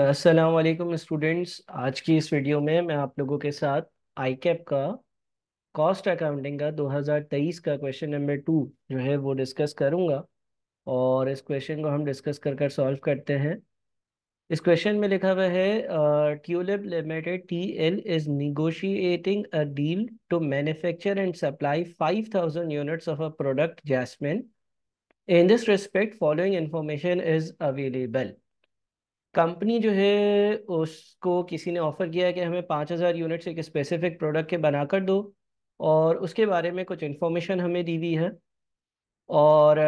असलम वालेकुम स्टूडेंट्स आज की इस वीडियो में मैं आप लोगों के साथ आई कैप का कॉस्ट अकाउंटिंग का 2023 का क्वेश्चन नंबर टू जो है वो डिस्कस करूंगा और इस क्वेश्चन को हम डिस्कस कर कर सॉल्व करते हैं इस क्वेश्चन में लिखा हुआ है Tulip limited T L is negotiating a deal to manufacture and supply 5000 units of a product Jasmine in this respect following information is available company जो है उसको किसी ने ऑफ़र किया है कि हमें पाँच हज़ार यूनिट्स एक स्पेसिफिक प्रोडक्ट के बनाकर दो और उसके बारे में कुछ इन्फॉर्मेशन हमें दी हुई है और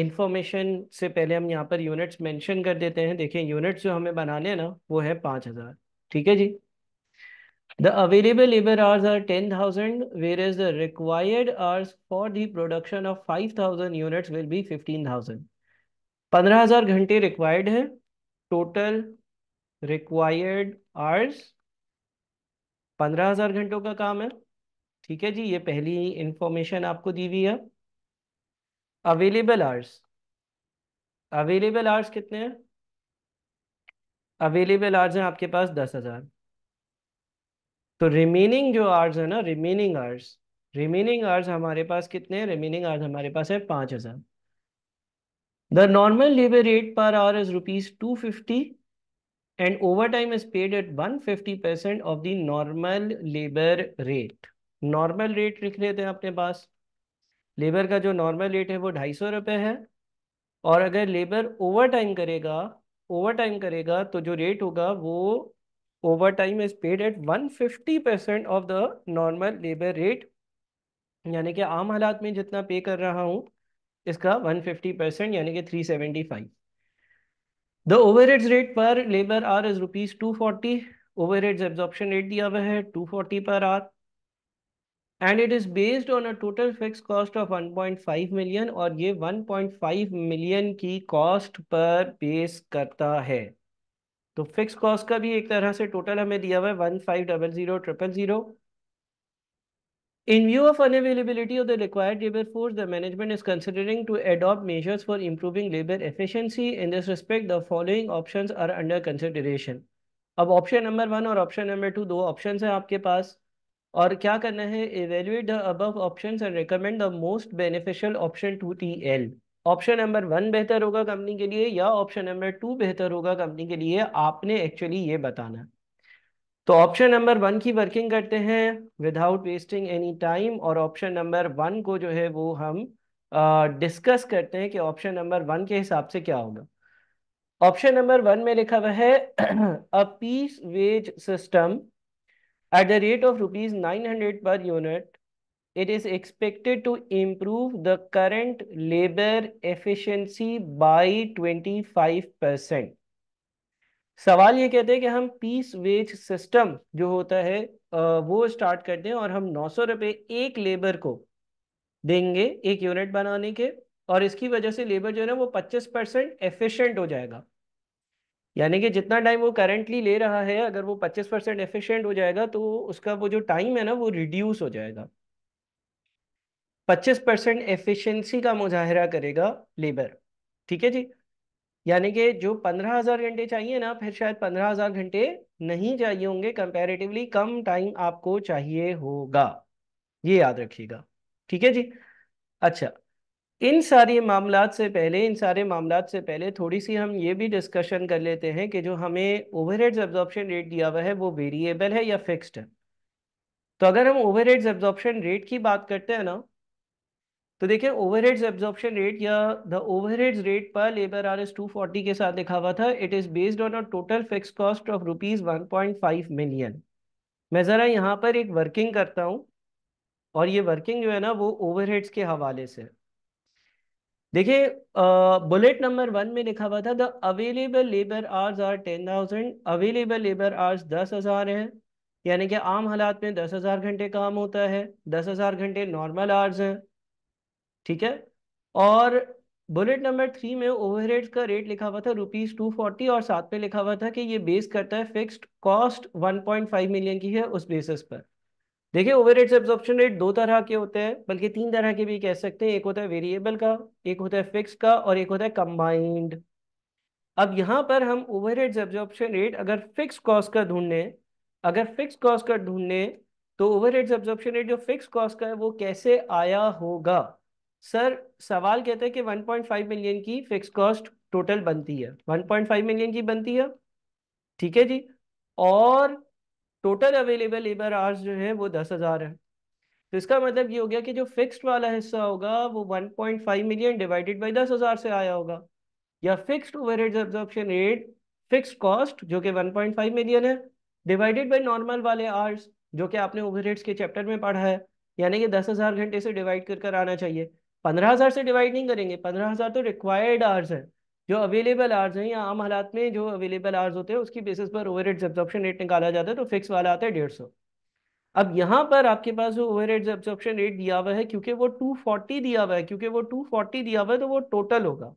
इन्फॉर्मेशन से पहले हम यहाँ पर यूनिट्स मेंशन कर देते हैं देखिए यूनिट्स जो हमें बनाने हैं ना वो है पाँच हज़ार ठीक है जी the available labour hours are ten thousand where is the required hours for the production of five thousand units will be fifteen thousand पंद्रह हज़ार घंटे रिक्वायर्ड है टोटल रिक्वायर्ड आर्स पंद्रह हजार घंटों का काम है ठीक है जी ये पहली इंफॉर्मेशन आपको दी हुई है अवेलेबल आर्स अवेलेबल आर्स कितने हैं अवेलेबल आर्स हैं आपके पास दस हजार तो रिमेनिंग जो आर्स है ना रिमेनिंग आर्स रिमेनिंग आर्स हमारे पास कितने हैं रिमेनिंग आर्स हमारे पास है पाँच हजार The normal labor rate per hour is rupees 250 and overtime is paid at 150% of the normal labor rate. Normal rate लिख रहे थे आपने पास Labor का जो normal rate है वो ढाई सौ रुपये है और अगर labor overtime करेगा overtime करेगा तो जो rate होगा वो overtime is paid at at one fifty percent of the normal labour rate यानी कि आम हालात में जितना पे कर रहा हूँ इसका 150 परसेंट यानी कि 375 the overheads rate per labour hour is rupees two forty overheads absorption rate दिया हुआ है 240 per hour and it is based on a total fix cost of 1.5 million और ये 1.5 मिलियन की कॉस्ट पर बेस करता है तो fix cost का भी एक तरह से टोटल हमें दिया हुआ है one five double zero triple zero In view of unavailability of the required labor force, the management is considering to adopt measures for improving labor efficiency. In this respect, the following options are under consideration. अब option number one और option number two दो option हैं आपके पास और क्या करना है evaluate the above options and recommend the most beneficial option to T L option number one बेहतर होगा कंपनी के लिए या ऑप्शन नंबर टू बेहतर होगा कंपनी के लिए आपने एक्चुअली ये बताना है तो ऑप्शन नंबर वन की वर्किंग करते हैं विदाउट वेस्टिंग एनी टाइम और ऑप्शन नंबर वन को जो है वो हम डिस्कस uh, करते हैं कि ऑप्शन नंबर वन के हिसाब से क्या होगा ऑप्शन नंबर वन में लिखा हुआ है a piece wage system at the rate of rupees nine hundred per unit it is expected to improve the current labour efficiency by twenty five percent सवाल ये कहते हैं कि हम पीस वेज सिस्टम जो होता है वो स्टार्ट करते हैं और हम नौ सौ रुपये एक लेबर को देंगे एक यूनिट बनाने के और इसकी वजह से लेबर जो है ना वो पच्चीस परसेंट एफिशियंट हो जाएगा यानी कि जितना टाइम वो करेंटली ले रहा है अगर वो पच्चीस परसेंट एफिशियंट हो जाएगा तो उसका वो जो टाइम है ना वो रिड्यूस हो जाएगा पच्चीस परसेंट एफिशिएंसी का मुजाहरा करेगा लेबर ठीक है जी यानी कि जो पंद्रह हजार घंटे चाहिए ना फिर शायद पंद्रह हजार घंटे नहीं चाहिए होंगे कंपेरेटिवली कम टाइम आपको चाहिए होगा ये याद रखिएगा ठीक है जी अच्छा इन सारे मामला से पहले इन सारे मामला से पहले थोड़ी सी हम ये भी डिस्कशन कर लेते हैं कि जो हमें ओवरहेड्स एब्जॉर्प्शन रेट दिया हुआ है वो वेरिएबल है या फिक्स्ड है तो अगर हम ओवरहेड्स एब्जॉर्प्शन रेट की बात करते हैं ना तो देखिए ओवरहेड्स एब्जॉर्प्शन रेट या the overheads rate per labour to 240 के साथ लिखा हुआ था it is based on a total fix cost of rupees 1.5 million मैं ज़रा यहाँ पर एक वर्किंग करता हूँ और ये वर्किंग जो है ना वो ओवरहेड्स के हवाले से देखिए बुलेट नंबर वन में लिखा हुआ था the available labour hours are ten thousand available labour hours दस हज़ार है यानी कि आम हालात में दस हज़ार घंटे काम होता है दस हज़ार घंटे नॉर्मल आर्स हैं ठीक है और बुलेट नंबर थ्री में ओवरहेड्स का रेट लिखा हुआ था रुपीज टू फोर्टी और साथ में लिखा हुआ था कि ये बेस करता है fixed cost one point five million की है उस बेसिस पर देखिए ओवरहेड्स एब्जॉर्प्शन रेट दो तरह के होते हैं बल्कि तीन तरह के भी कह सकते हैं एक होता है वेरिएबल का एक होता है फिक्स का और एक होता है कंबाइंड अब यहाँ पर हम ओवर ओवरहेड्स एब्जॉर्प्शन रेट अगर फिक्स कॉस्ट का ढूंढने अगर फिक्स कॉस्ट का ढूंढने तो ओवर ओवरहेड्स एब्जॉर्प्शन रेट जो फिक्स कॉस्ट का है वो कैसे आया होगा सर सवाल कहते हैं कि 1.5 मिलियन की फिक्स कॉस्ट टोटल बनती है 1.5 मिलियन की बनती है ठीक है जी और टोटल अवेलेबल लेबर आवर्स जो है वो दस हज़ार है तो इसका मतलब ये हो गया कि जो फिक्स्ड वाला हिस्सा होगा वो 1.5 मिलियन डिवाइडेड बाई दस हज़ार से आया होगा या fixed overhead absorption rate fix cost जो कि वन मिलियन है डिवाइडेड बाई नॉर्मल वाले आवर्स जो कि आपने ओवरहेड्स के चैप्टर में पढ़ा है यानी कि दस हज़ार घंटे से डिवाइड कर कर आना चाहिए पंद्रह हजार से डिवाइड नहीं करेंगे पंद्रह हजार तो रिक्वायर्ड आवर्स है जो अवेलेबल आवर्स है या आम हालात में जो अवेलेबल आवर्स होते हैं उसकी बेसिस पर ओवर एड्स एब्जॉर्प्शन रेट निकाला जाता है तो फिक्स वाला आता है डेढ़ सौ अब यहाँ पर आपके पास जो ओवर एड्स एब्जॉर्प्शन रेट दिया हुआ है क्योंकि वो टू फोर्टी दिया हुआ है क्योंकि वो टू फोर्टी दिया हुआ है तो वो टोटल होगा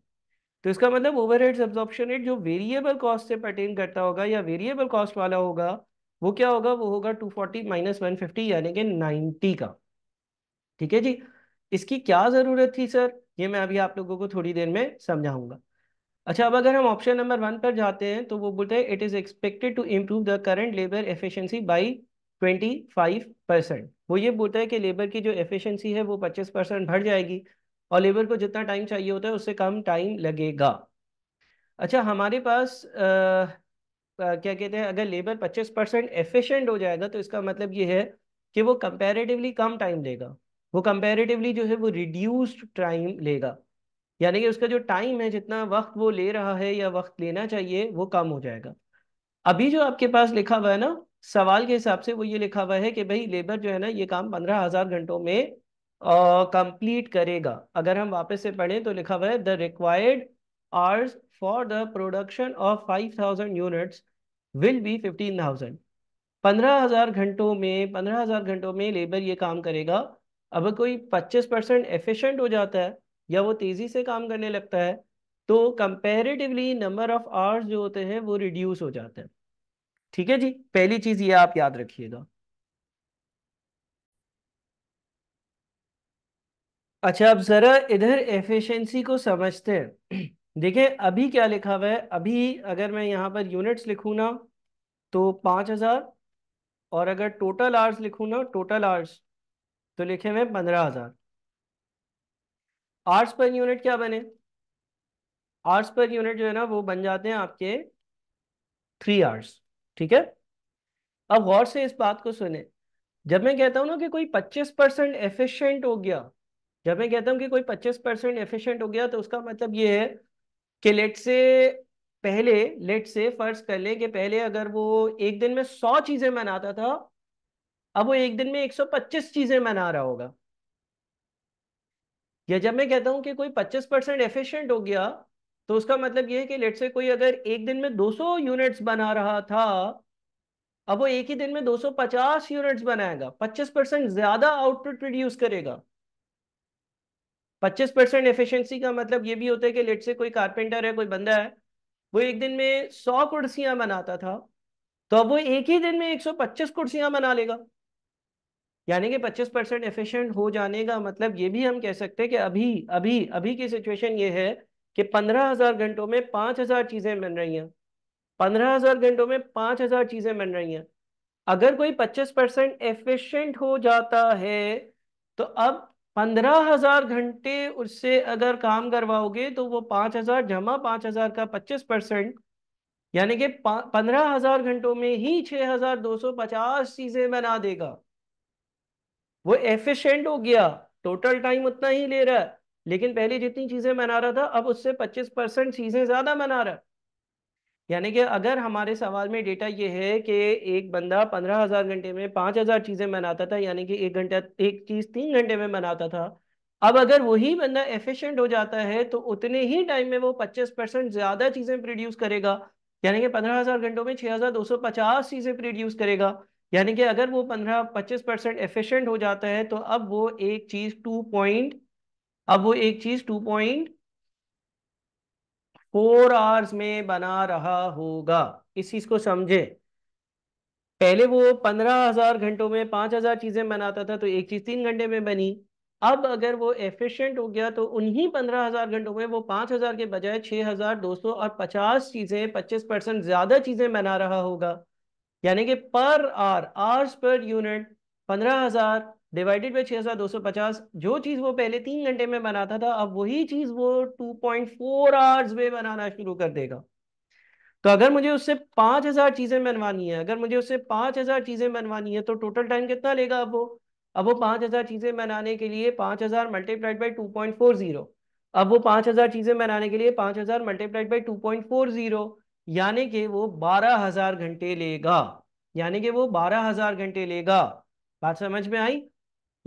तो इसका मतलब ओवर हेड्स एब्जॉर्प्शन रेट जो वेरिएबल कॉस्ट से पर्टेन करता होगा या वेरिएबल कॉस्ट वाला होगा वो क्या होगा वो होगा two forty minus one fifty यानी कि नाइन्टी का ठीक है जी इसकी क्या ज़रूरत थी सर ये मैं अभी आप लोगों को थोड़ी देर में समझाऊंगा अच्छा अब अगर हम ऑप्शन नंबर वन पर जाते हैं तो वो बोलते हैं it is expected to improve the current labour by twenty 25 percent वो ये बोलता है कि लेबर की जो एफिशिएंसी है वो 25 परसेंट बढ़ जाएगी और लेबर को जितना टाइम चाहिए होता है उससे कम टाइम लगेगा अच्छा हमारे पास आ, आ, क्या कहते हैं अगर लेबर 25 परसेंट एफिशेंट हो जाएगा तो इसका मतलब ये है कि वो कंपेरेटिवली कम टाइम देगा वो कंपेरेटिवली जो है वो रिड्यूस्ड टाइम लेगा यानी कि उसका जो टाइम है जितना वक्त वो ले रहा है या वक्त लेना चाहिए वो कम हो जाएगा अभी जो आपके पास लिखा हुआ है ना सवाल के हिसाब से वो ये लिखा हुआ है कि भाई लेबर जो है ना ये काम पंद्रह हजार घंटों में कंप्लीट करेगा अगर हम वापस से पढ़ें तो लिखा हुआ है the required hours for the production of five thousand units will be fifteen thousand पंद्रह हजार घंटों में पंद्रह हजार घंटों में लेबर ये काम करेगा अगर कोई 25 परसेंट एफिशेंट हो जाता है या वो तेज़ी से काम करने लगता है तो कंपेरेटिवली नंबर ऑफ आवर्स जो होते हैं वो रिड्यूस हो जाते हैं ठीक है जी पहली चीज़ ये आप याद रखिएगा अच्छा अब ज़रा इधर एफिशिएंसी को समझते हैं देखिए अभी क्या लिखा हुआ है अभी अगर मैं यहाँ पर यूनिट्स लिखूँ ना तो पाँच हज़ार और अगर टोटल आर्स लिखूँ ना टोटल आर्स तो लिखे हुए पंद्रह हजार आर्ट्स पर यूनिट क्या बने आर्ट्स पर यूनिट जो है ना वो बन जाते हैं आपके थ्री आर्ट्स ठीक है अब गौर से इस बात को सुने जब मैं कहता हूं ना कि कोई पच्चीस परसेंट एफिशियंट हो गया जब मैं कहता हूं कि कोई पच्चीस परसेंट एफिशियंट हो गया तो उसका मतलब ये है कि लेट से पहले लेट से फर्ज कर लें कि पहले अगर वो एक दिन में सौ चीजें बनाता था अब वो एक दिन में 125 चीजें बना रहा होगा या जब मैं कहता हूं कि कोई 25 परसेंट एफिशियंट हो गया तो उसका मतलब यह है कि लेट से कोई अगर एक दिन में 200 यूनिट्स बना रहा था अब वो एक ही दिन में 250 यूनिट्स बनाएगा 25 परसेंट ज्यादा आउटपुट प्रोड्यूस करेगा 25 परसेंट एफिशियंसी का मतलब ये भी होता है कि लेट से कोई कारपेंटर है कोई बंदा है वो एक दिन में सौ कुर्सियां बनाता था तो अब वो एक ही दिन में 125 कुर्सियां बना लेगा यानी कि 25 परसेंट एफिशियंट हो जाने का मतलब ये भी हम कह सकते हैं कि अभी अभी अभी की सिचुएशन ये है कि 15,000 घंटों में 5,000 चीज़ें बन रही हैं 15,000 घंटों में 5,000 चीज़ें बन रही हैं अगर कोई 25 परसेंट एफिशेंट हो जाता है तो अब 15,000 घंटे उससे अगर काम करवाओगे तो वो 5,000 जमा 5,000 का 25 परसेंट यानी कि पंद्रह घंटों में ही छह चीज़ें बना देगा वो एफिशिएंट हो गया टोटल टाइम उतना ही ले रहा है लेकिन पहले जितनी चीजें बना रहा था अब उससे 25 परसेंट चीजें ज्यादा बना रहा है यानी कि अगर हमारे सवाल में डेटा ये है कि एक बंदा पंद्रह हजार घंटे में पांच हजार चीजें बनाता था यानी कि एक घंटा एक चीज तीन घंटे में बनाता था अब अगर वही बंदा एफिशियंट हो जाता है तो उतने ही टाइम में वो पच्चीस परसेंट ज्यादा चीजें प्रोड्यूस करेगा यानी कि पंद्रह हजार घंटों में छह हजार दो सौ पचास चीजें प्रोड्यूस करेगा यानी कि अगर वो पंद्रह पच्चीस परसेंट एफिशिएंट हो जाता है तो अब वो एक चीज टू पॉइंट अब वो एक चीज टू पॉइंट फोर आवर्स में बना रहा होगा इस चीज को समझे पहले वो पंद्रह हजार घंटों में पांच हजार चीजें बनाता था तो एक चीज तीन घंटे में बनी अब अगर वो एफिशिएंट हो गया तो उन्हीं पंद्रह हजार घंटों में वो पांच हजार के बजाय छह हजार दो सौ और पचास चीजें पच्चीस परसेंट ज्यादा चीजें बना रहा होगा यानी कि पर आर आर्स पर यूनिट पंद्रह हजार डिवाइडेड बाई पचास जो चीज वो पहले तीन घंटे में बनाता था अब वही चीज वो टू पॉइंट आवर्स में बनाना शुरू कर देगा तो अगर मुझे उससे पांच हजार चीजें बनवानी है अगर मुझे उससे पांच हजार चीजें बनवानी है तो टोटल टाइम कितना लेगा अब वो अब वो पांच हजार चीजें बनाने के लिए पांच हजार multiplied by two point four zero अब वो पांच हजार चीजें बनाने के लिए पांच हजार multiplied by two point four zero यानी कि वो बारह हजार घंटे लेगा यानी कि वो बारह हजार घंटे लेगा बात समझ में आई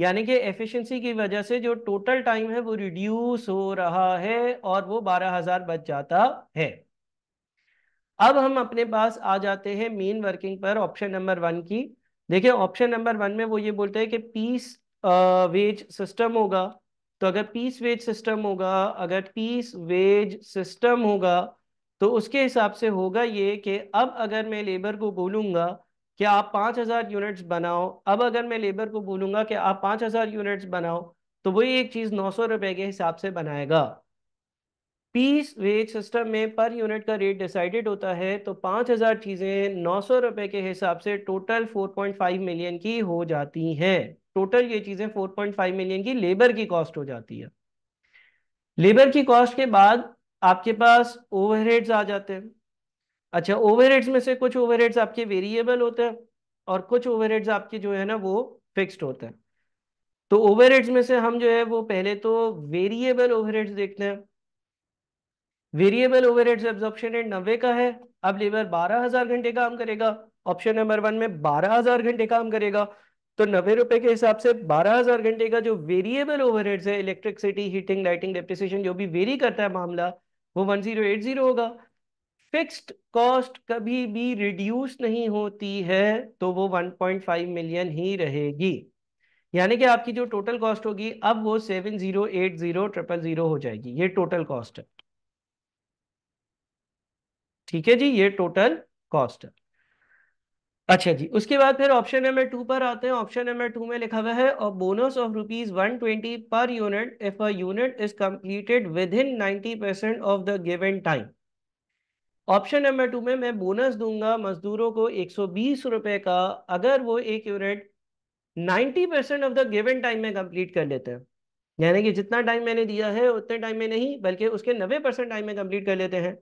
यानी कि एफिशिएंसी की वजह से जो टोटल टाइम है वो रिड्यूस हो रहा है और वो बारह हजार बच जाता है अब हम अपने पास आ जाते हैं मेन वर्किंग पर ऑप्शन नंबर वन की देखिए ऑप्शन नंबर वन में वो ये बोलते हैं कि पीस वेज सिस्टम होगा तो अगर पीस वेज सिस्टम होगा अगर पीस वेज सिस्टम होगा तो उसके हिसाब से होगा ये कि अब अगर मैं लेबर को बोलूँगा कि आप पाँच हज़ार यूनिट्स बनाओ अब अगर मैं लेबर को बोलूँगा कि आप पाँच हज़ार यूनिट्स बनाओ तो वही एक चीज़ नौ सौ रुपये के हिसाब से बनाएगा पीस वेज सिस्टम में पर यूनिट का रेट डिसाइडेड होता है तो पाँच हज़ार चीज़ें नौ सौ रुपये के हिसाब से total four point five million की हो जाती हैं टोटल ये चीज़ें फोर पॉइंट फाइव मिलियन की लेबर की कॉस्ट हो जाती है लेबर की कॉस्ट के बाद आपके पास ओवरहेड्स आ जाते हैं अच्छा ओवर में से कुछ ओवरहेड्स आपके वेरिएबल होते हैं और कुछ ओवरहेड्स आपके जो है ना वो फिक्स्ड होते हैं तो ओवर में से हम जो है वो पहले तो वेरिएबल ओवर देखते हैं वेरिएबल हेड्स एब्जॉर्प्शन रेट नब्बे का है अब लेबर बारह हजार घंटे काम करेगा ऑप्शन नंबर वन में बारह हजार घंटे काम करेगा तो नब्बे रुपए के हिसाब से बारह हजार घंटे का जो वेरिएबल ओवरहेड्स है इलेक्ट्रिसिटी हीटिंग लाइटिंग डेप्रिसिएशन जो भी वेरी करता है मामला वो वन जीरो एट जीरो होगा फिक्स्ड कॉस्ट कभी भी रिड्यूस नहीं होती है तो वो 1.5 मिलियन ही रहेगी यानी कि आपकी जो टोटल कॉस्ट होगी अब वो seven zero eight zero triple zero हो जाएगी ये टोटल कॉस्ट है ठीक है जी ये टोटल कॉस्ट है अच्छा जी उसके बाद फिर ऑप्शन नंबर टू पर आते हैं ऑप्शन नंबर टू में लिखा हुआ है और bonus of rupees one twenty per unit if a unit is completed within ninety percent of the given time option number two में मैं बोनस दूंगा मजदूरों को एक सौ बीस रुपए का अगर वो एक unit ninety percent of the given time में कंप्लीट कर लेते हैं यानी कि जितना टाइम मैंने दिया है उतने टाइम में नहीं बल्कि उसके नब्बे परसेंट टाइम में कंप्लीट कर लेते हैं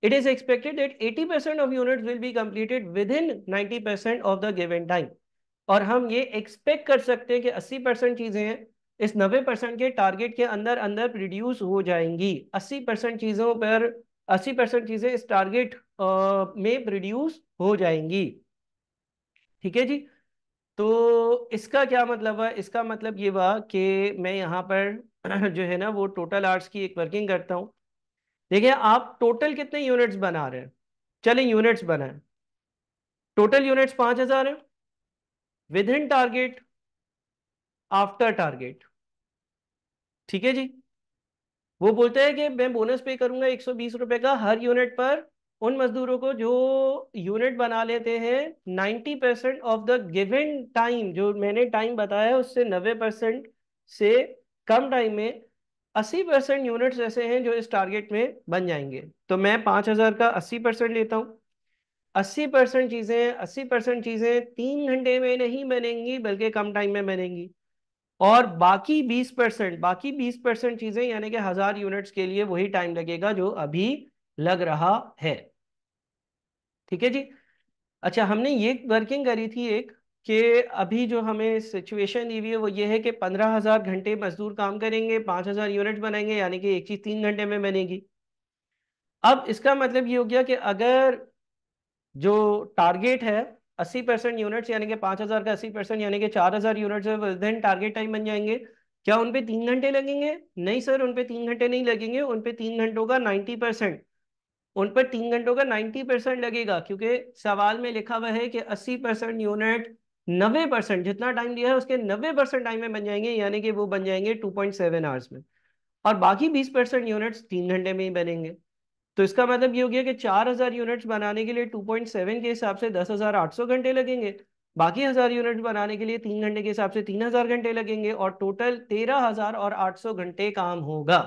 it is expected that 80% of units will be completed within 90% of the given time. और हम ये एक्सपेक्ट कर सकते हैं कि 80 परसेंट चीज़ें हैं इस 90 परसेंट के टारगेट के अंदर अंदर प्रोड्यूस हो जाएंगी 80 परसेंट चीज़ों पर 80 परसेंट चीज़ें इस टारगेट में प्रोड्यूस हो जाएंगी ठीक है जी तो इसका क्या मतलब है इसका मतलब ये हुआ कि मैं यहाँ पर जो है ना वो टोटल आर्ट्स की एक वर्किंग करता हूँ देखिए आप टोटल कितने यूनिट्स बना रहे हैं चले यूनिट्स बनाए टोटल यूनिट्स पांच हजार है within target after target ठीक है जी वो बोलते हैं कि मैं बोनस पे करूंगा एक सौ बीस रुपए का हर यूनिट पर उन मजदूरों को जो यूनिट बना लेते हैं ninety percent of the given time जो मैंने टाइम बताया उससे नब्बे परसेंट से कम टाइम में अस्सी परसेंट यूनिट्स ऐसे हैं जो इस टारगेट में बन जाएंगे तो मैं पाँच हज़ार का अस्सी परसेंट लेता हूँ अस्सी परसेंट चीज़ें अस्सी परसेंट चीज़ें तीन घंटे में नहीं बनेंगी बल्कि कम टाइम में बनेंगी और बाकी बीस परसेंट बाकी बीस परसेंट चीज़ें यानी कि हज़ार यूनिट्स के लिए वही टाइम लगेगा जो अभी लग रहा है ठीक है जी अच्छा हमने ये वर्किंग करी थी एक कि अभी जो हमें सिचुएशन दी हुई है वो ये है कि पंद्रह हज़ार घंटे मजदूर काम करेंगे पाँच हज़ार यूनिट बनाएंगे यानी कि एक चीज़ तीन घंटे में बनेगी अब इसका मतलब ये हो गया कि अगर जो टारगेट है अस्सी परसेंट यूनिट्स यानी कि पाँच हज़ार का अस्सी परसेंट यानी कि चार हज़ार यूनिट्स विदिन टारगेट टाइम बन जाएंगे क्या उन तीन घंटे लगेंगे नहीं सर उन तीन घंटे नहीं लगेंगे उन तीन घंटों का नाइन्टी परसेंट उन पर तीन घंटों का नाइन्टी परसेंट लगेगा क्योंकि सवाल में लिखा हुआ है कि अस्सी परसेंट यूनिट नब्बे परसेंट जितना टाइम दिया है उसके नब्बे परसेंट टाइम में बन जाएंगे यानी कि वो बन जाएंगे टू पॉइंट सेवन आवर्स में और बाकी बीस परसेंट यूनिट्स तीन घंटे में ही बनेंगे तो इसका मतलब ये हो गया कि चार हजार यूनिट्स बनाने के लिए टू पॉइंट सेवन के हिसाब से दस हजार आठ सौ घंटे लगेंगे बाकी हजार यूनिट्स बनाने के लिए तीन घंटे के हिसाब से तीन हजार घंटे लगेंगे और टोटल तेरह हजार और आठ सौ घंटे काम होगा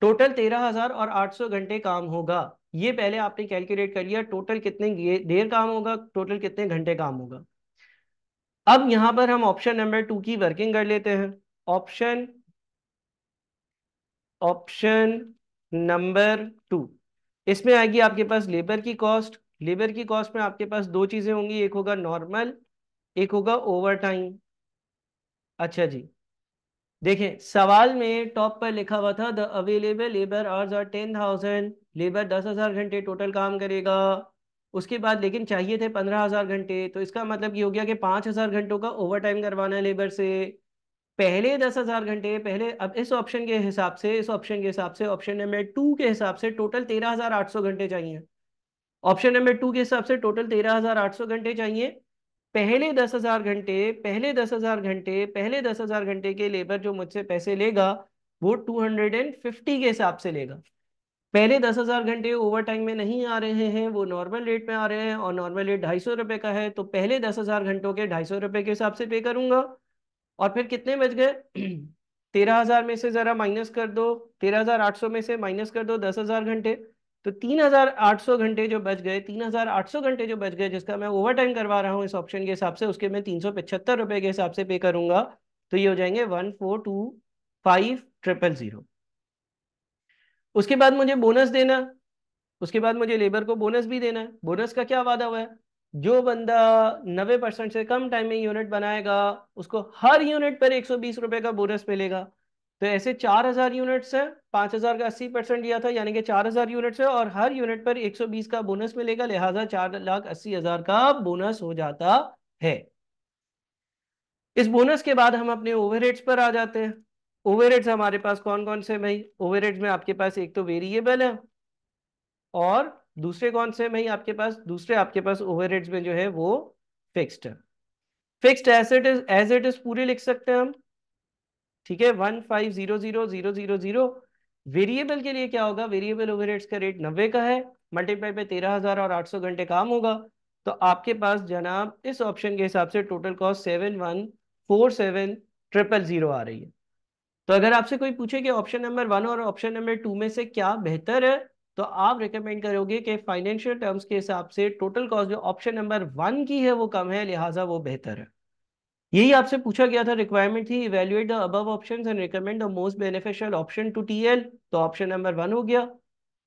टोटल तेरह हजार और आठ सौ घंटे काम होगा ये पहले आपने कैलकुलेट कर लिया टोटल कितने देर काम होगा टोटल कितने घंटे काम होगा अब यहां पर हम ऑप्शन नंबर टू की वर्किंग कर लेते हैं ऑप्शन ऑप्शन नंबर टू इसमें आएगी आपके पास लेबर की कॉस्ट लेबर की कॉस्ट में आपके पास दो चीजें होंगी एक होगा नॉर्मल एक होगा ओवर टाइम अच्छा जी देखें सवाल में टॉप पर लिखा हुआ था the available labour hours are ten thousand labour दस हजार घंटे टोटल काम करेगा उसके बाद लेकिन चाहिए थे पंद्रह हजार घंटे तो इसका मतलब ये हो गया कि पाँच हजार घंटों का ओवर टाइम करवाना है लेबर से पहले दस हजार घंटे पहले अब इस ऑप्शन के हिसाब से इस ऑप्शन के हिसाब से ऑप्शन नंबर टू के हिसाब से टोटल तेरह हजार आठ सौ घंटे चाहिए ऑप्शन नंबर टू के हिसाब से टोटल तेरह हजार आठ सौ घंटे चाहिए पहले दस हजार घंटे पहले दस हजार घंटे पहले दस हजार घंटे के लेबर जो मुझसे पैसे लेगा वो टू हंड्रेड एंड फिफ्टी के हिसाब से लेगा पहले दस हजार घंटे ओवर टाइम में नहीं आ रहे हैं वो नॉर्मल रेट में आ रहे हैं और नॉर्मल रेट ढाई सौ रुपए का है तो पहले दस हजार घंटों के ढाई सौ रुपए के हिसाब से पे करूंगा और फिर कितने बच गए तेरह हजार में से जरा माइनस कर दो तेरह हजार आठ सौ में से माइनस कर दो दस हजार घंटे तो तीन हजार आठ सौ घंटे जो बच गए तीन हजार आठ सौ घंटे जो बच गए जिसका मैं ओवर टाइम करवा रहा हूँ इस ऑप्शन के हिसाब से उसके मैं तीन सौ पचहत्तर रुपए के हिसाब से पे करूंगा तो ये हो जाएंगे one four two five triple zero उसके बाद मुझे बोनस देना उसके बाद मुझे लेबर को बोनस भी देना है बोनस का क्या वादा हुआ है जो बंदा नबे परसेंट से कम टाइम में यूनिट बनाएगा उसको हर यूनिट पर एक सौ बीस रुपए का बोनस मिलेगा तो ऐसे चार हजार यूनिट्स है पांच हजार का अस्सी परसेंट दिया था यानी कि चार हजार यूनिट्स है और हर यूनिट पर एक सौ बीस का बोनस मिलेगा लिहाजा चार लाख अस्सी हजार का बोनस हो जाता है इस बोनस के बाद हम अपने ओवरहेड्स पर आ जाते हैं ओवरहेड्स हमारे पास कौन कौन से भाई ओवरहेड्स में आपके पास एक तो वेरिएबल है और दूसरे कौन से भाई आपके पास दूसरे आपके पास ओवरहेड्स में जो है वो फिक्स्ड है fixed asset is as it is पूरे लिख सकते हैं हम ठीक है one five zero zero zero zero zero variable के लिए क्या होगा वेरिएबल ओवरहेड्स का रेट नब्बे का है मल्टीप्लाई पे तेरह हजार और आठ सौ घंटे काम होगा तो आपके पास जनाब इस ऑप्शन के हिसाब से total cost seven one four seven triple zero आ रही है तो अगर आपसे कोई पूछे कि ऑप्शन नंबर वन और ऑप्शन नंबर टू में से क्या बेहतर है तो आप रिकमेंड करोगे कि फाइनेंशियल टर्म्स के हिसाब से टोटल कॉस्ट जो ऑप्शन नंबर वन की है वो कम है लिहाजा वो बेहतर है यही आपसे पूछा गया था रिक्वायरमेंट थी evaluate the above options and recommend the most beneficial option to TL तो ऑप्शन नंबर वन हो गया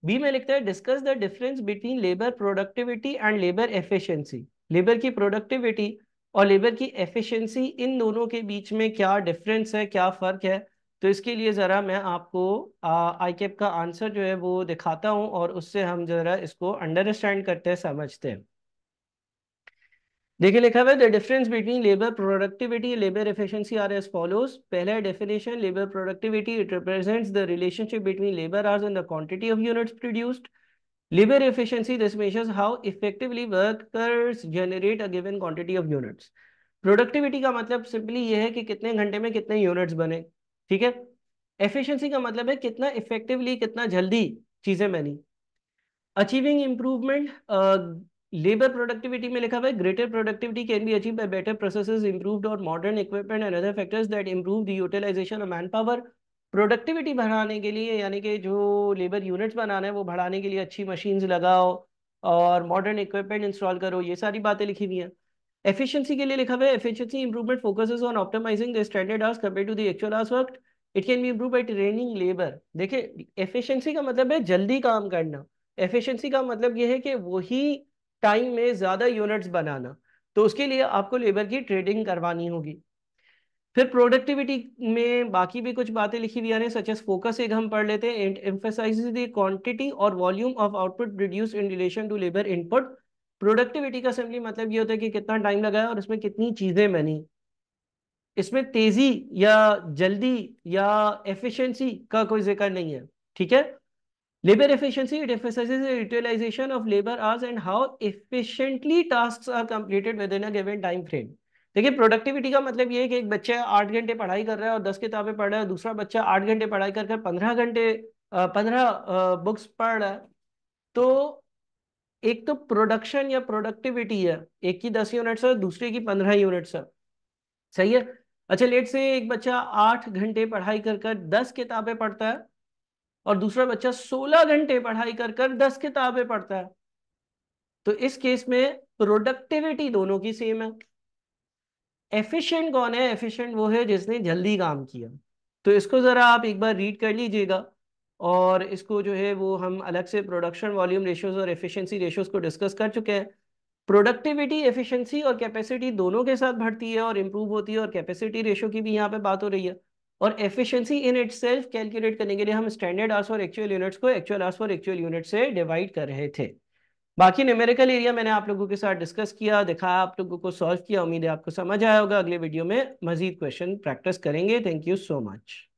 बी में लिखता है discuss the difference between labour productivity and labour efficiency labour की प्रोडक्टिविटी और लेबर की एफिशिएंसी इन दोनों के बीच में क्या डिफरेंस है क्या फर्क है तो इसके लिए ज़रा मैं आपको आई कैप e का आंसर जो है वो दिखाता हूँ और उससे हम ज़रा इसको अंडरस्टैंड करते हैं समझते हैं देखिए लिखा हुआ है the difference between labour productivity labour efficiency are as follows पहला definition labour productivity it represents the relationship between labour hours and the quantity of units produced labour efficiency this measures how effectively workers generate a given quantity of units productivity का मतलब simply ये है कि कितने घंटे में कितने units बने ठीक है एफिशिएंसी का मतलब है कितना इफेक्टिवली कितना जल्दी चीजें बनी अचीविंग इंप्रूवमेंट लेबर प्रोडक्टिविटी में लिखा हुआ है greater productivity can be achieve by better processes improved और modern equipment and other factors that improve the utilisation of man power productivity बढ़ाने के लिए यानी कि जो लेबर यूनिट्स बनाना है वो बढ़ाने के लिए अच्छी मशीन्स लगाओ और मॉडर्न इक्विपमेंट इंस्टॉल करो ये सारी बातें लिखी हुई हैं एफिशिएंसी के लिए लिखा हुआ है efficiency improvement focuses on optimising the standard hours compare to the actual hours work it can be improve by training labour देखिए एफिशिएंसी का मतलब है जल्दी काम करना एफिशिएंसी का मतलब यह है कि वही टाइम में ज़्यादा यूनिट्स बनाना तो उसके लिए आपको लेबर की ट्रेडिंग करवानी होगी फिर प्रोडक्टिविटी में बाकी भी कुछ बातें लिखी हुई हैं सच एज फोकस एक हम पढ़ लेते हैं एंड एम्फेसाइज द क्वांटिटी और volume of output produce in relation to labour input productivity का सिंपली मतलब ये होता है कि कितना टाइम लगाया और इसमें कितनी चीजें बनी इसमें तेजी या जल्दी या एफिशिएंसी का कोई जिक्र नहीं है ठीक है labour efficiency it emphasizes utilisation of labour labor and how how task are are within a given time frame देखिए प्रोडक्टिविटी का मतलब ये है कि एक बच्चा आठ घंटे पढ़ाई कर रहा है और दस किताबें पढ़ रहा है दूसरा बच्चा आठ घंटे पढ़ाई कर पंद्रह घंटे पंद्रह बुक्स पढ़ रहा है तो एक तो प्रोडक्शन या प्रोडक्टिविटी है एक की दस यूनिट्स है दूसरे की पंद्रह यूनिट्स है सही है अच्छा लेट से एक बच्चा आठ घंटे पढ़ाई कर कर दस किताबें पढ़ता है और दूसरा बच्चा सोलह घंटे पढ़ाई कर कर दस किताबें पढ़ता है तो इस केस में प्रोडक्टिविटी दोनों की सेम है एफिशिएंट कौन है एफिशिएंट वो है जिसने जल्दी काम किया तो इसको जरा आप एक बार रीड कर लीजिएगा और इसको जो है वो हम अलग से प्रोडक्शन वॉल्यूम रेशियोज और एफिशिएंसी रेशियोज को डिस्कस कर चुके हैं प्रोडक्टिविटी एफिशिएंसी और कैपेसिटी दोनों के साथ बढ़ती है और इम्प्रूव होती है और कैपेसिटी रेशियो की भी यहाँ पे बात हो रही है और efficiency in itself calculate करने के लिए हम स्टैंडर्ड आर्स और एक्चुअल यूनिट्स को एक्चुअल आर्स और एक्चुअल यूनिट से डिवाइड कर रहे थे बाकी न्यूमेरिकल एरिया मैंने आप लोगों के साथ डिस्कस किया दिखाया आप लोगों को सॉल्व किया उम्मीद है आपको समझ आया होगा अगले वीडियो में मजीद क्वेश्चन प्रैक्टिस करेंगे थैंक यू सो मच